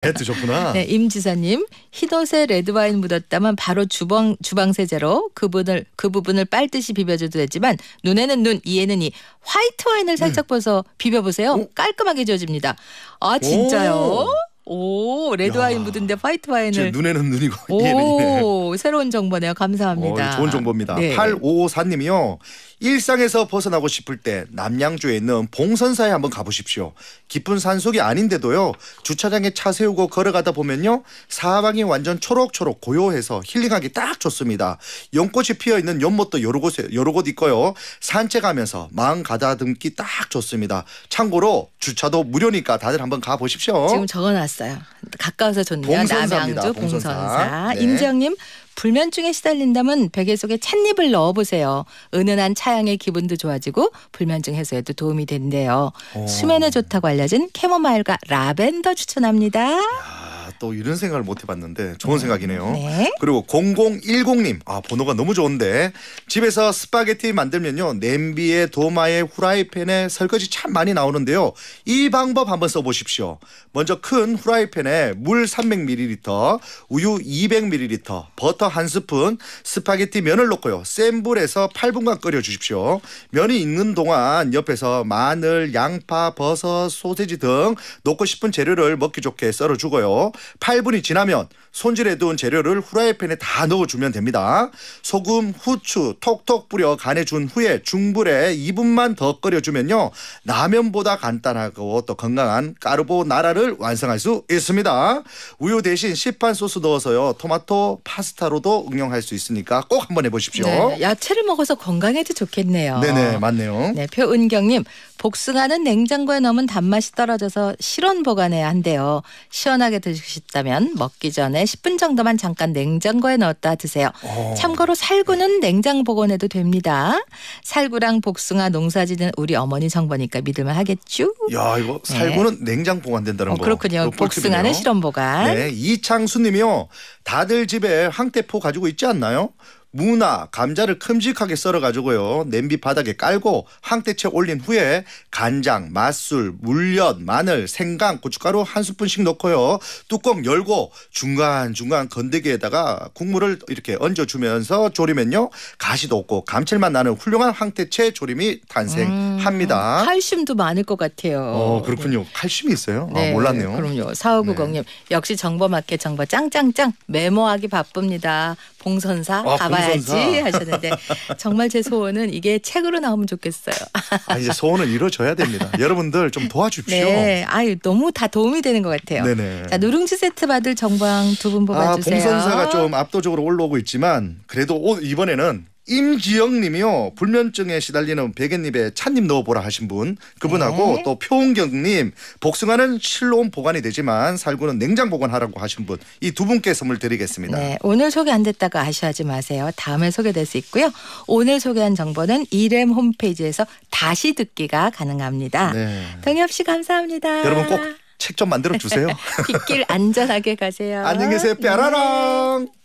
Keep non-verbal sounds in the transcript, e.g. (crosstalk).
배 드셨구나. (laughs) 네, 임 지사님 히덧에 레드와인 묻었다면 바로 주방 주방 세제로 그 부분을 그 부분을 빨듯이 비벼줘도 되지만 눈에는 눈, 이에는 이 화이트 와인을 살짝 음. 네. 벗어 비벼보세요. 오. 깔끔하게 지워집니다아 진짜요? 오. 오, 레드 와인 묻은데 화이트 와인을. 눈에는 눈이고 (laughs) 얘는 얘. 새로운 정보네요. 감사합니다. 어, 좋은 정보입니다. 네. 8554님이요. 일상에서 벗어나고 싶을 때 남양주에 있는 봉선사에 한번 가보십시오. 깊은 산속이 아닌데도요. 주차장에 차 세우고 걸어가다 보면요. 사방이 완전 초록초록 고요해서 힐링하기 딱 좋습니다. 연꽃이 피어있는 연못도 여러 곳에 여러 곳 있고요. 산책하면서 마음 가다듬기 딱 좋습니다. 참고로 주차도 무료니까 다들 한번 가보십시오. 지금 적어놨어요. 좋어요 가까워서 좋네요. 봉선사입니다. 남양주 봉선사. 봉선사. 네. 임지영님 불면증에 시달린다면 베개 속에 찻잎을 넣어보세요. 은은한 차양의 기분도 좋아지고 불면증 해소에도 도움이 된대요. 오. 어. 수면에 좋다고 알려진 캐모마일과 라벤더 추천합니다. 야. 또 이런 생각을 못 해봤는데 좋은 네. 생각이네요. 네. 그리고 0010님 아 번호가 너무 좋은데 집에서 스파게티 만들면요 냄비에 도마에 후라이팬에 설거지 참 많이 나오는데요 이 방법 한번 써보십시오. 먼저 큰 후라이팬에 물 300ml, 우유 200ml, 버터 한 스푼, 스파게티 면을 넣고요 센 불에서 8분간 끓여 주십시오. 면이 익는 동안 옆에서 마늘, 양파, 버섯, 소세지 등 넣고 싶은 재료를 먹기 좋게 썰어 주고요. 8분이 지나면 손질해둔 재료를 후라이팬에 다 넣어주면 됩니다. 소금, 후추 톡톡 뿌려 간해준 후에 중불에 2분만 더 끓여주면요. 라면보다 간단하고 또 건강한 까르보나라를 완성할 수 있습니다. 우유 대신 시판 소스 넣어서요. 토마토 파스타로도 응용할 수 있으니까 꼭 한번 해보십시오. 네, 야채를 먹어서 건강해도 좋겠네요. 네네 맞네요. 네, 표은경님 복숭아는 냉장고에 넣으면 단맛이 떨어져서 실온 보관해야 한대요. 시원하게 드시 싶다면 먹기 전에 10분 정도만 잠깐 냉장고에 넣었다 드세요. 오. 어. 참고로 살구는 네. 냉장 보관해도 됩니다. 살구랑 복숭아 농사 지는 우리 어머니 정보니까 믿을만 하겠죠? 야, 이거 네. 살구는 네. 냉장 보관된다는 어, 거. 그렇군요. 복숭아는 실험 보관. 네, 이창수 님이요. 다들 집에 황태포 가지고 있지 않나요? 무나 감자를 큼직하게 썰어 가지고요 냄비 바닥에 깔고 황태채 올린 후에 간장, 맛술, 물엿, 마늘, 생강, 고춧가루 한 스푼씩 넣고요 뚜껑 열고 중간 중간 건더기에다가 국물을 이렇게 얹어주면서 조리면요 가시도 없고 감칠맛 나는 훌륭한 황태채 조림이 탄생합니다. 음, 칼슘도 많을 것 같아요. 어 그렇군요. 칼슘이 있어요. 아, 네, 아, 몰랐네요. 그럼요. 사오구공님 네. 역시 정보마켓 정보 짱짱짱 메모하기 바쁩니다. 봉선사 아, 가봐야지 봉선사. 하셨는데 정말 제 소원은 이게 책으로 나오면 좋겠어요. 아, 이제 소원을 이루어져야 됩니다. 여러분들 좀 도와주십시오. 네, 아유 너무 다 도움이 되는 것 같아요. 네네. 자 누룽지 세트 받을 정방 두분 아, 뽑아주세요. 아, 봉선사가 좀 압도적으로 올라오고 있지만 그래도 오, 이번에는 임지영님이요 불면증에 시달리는 베갯잎에 찻잎 넣어보라 하신 분 그분하고 네. 또 표은경님 복숭아는 실온 보관이 되지만 살구는 냉장 보관하라고 하신 분 이 두 분께 선물 드리겠습니다. 네, 오늘 소개 안 됐다가 아쉬워하지 마세요. 다음에 소개될 수 있고요. 오늘 소개한 정보는 이램 홈페이지에서 다시 듣기가 가능합니다. 네. 동엽 씨 감사합니다. 여러분 꼭 책 좀 만들어 주세요. (laughs) 빗길 안전하게 가세요. 안녕히 계세요. 뾰라랑. 네.